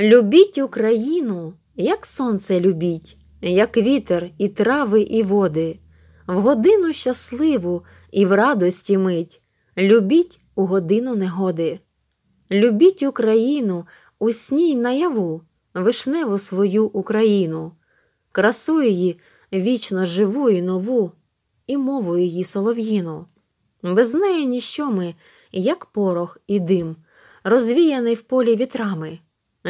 Любіть Україну, як сонце любіть, як вітер, і трави, і води, в годину щасливу і в радості мить, любіть у годину негоди. Любіть Україну, у сні й наяву, вишневу свою Україну, красу її вічно живу і нову, і мову її солов'їну. Без неї ніщо ми, як порох і дим, розвіяний в полі вітрами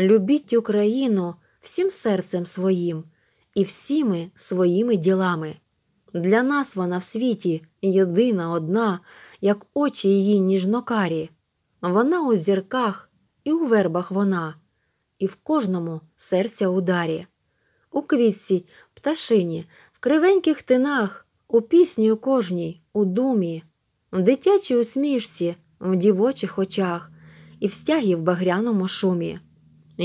любіть Україну всім серцем своїм і всіми своїми ділами. Для нас вона в світі єдина одна, як очі її ніжнокарі. Вона у зірках і у вербах вона, і в кожному серця ударі. У квітці, пташині, в кривеньких тинах, у пісні у кожній, у думі, в дитячій усмішці, в дівочих очах, і в стягі в багряному шумі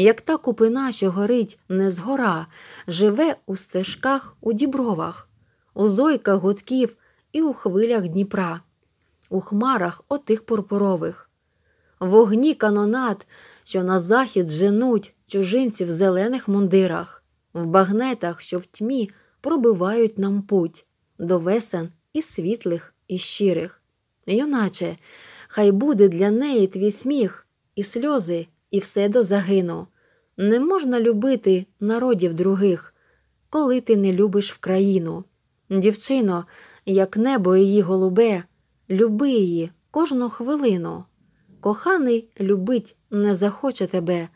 як та купина, що горить не згора, живе у стежках, у дібровах, у зойках гудків і у хвилях Дніпра, у хмарах отих пурпурових, вогні канонат, що на захід женуть чужинці в зелених мундирах, в багнетах, що в тьмі пробивають нам путь до весен і світлих, і щирих. Юначе, хай буде для неї твій сміх, і сльози, і все до загину. Не можна любити народів других, коли ти не любиш в країну. Дівчино, як небо її голубе, люби її кожну хвилину. Коханий любить не захоче тебе,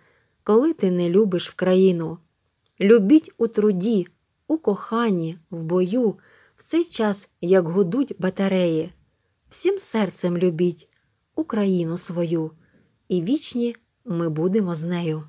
коли ти не любиш в країну. Любіть у труді, у коханні, в бою, в цей час, як гудуть батареї. Всім серцем любіть Україну свою, і вічні ми будемо з нею.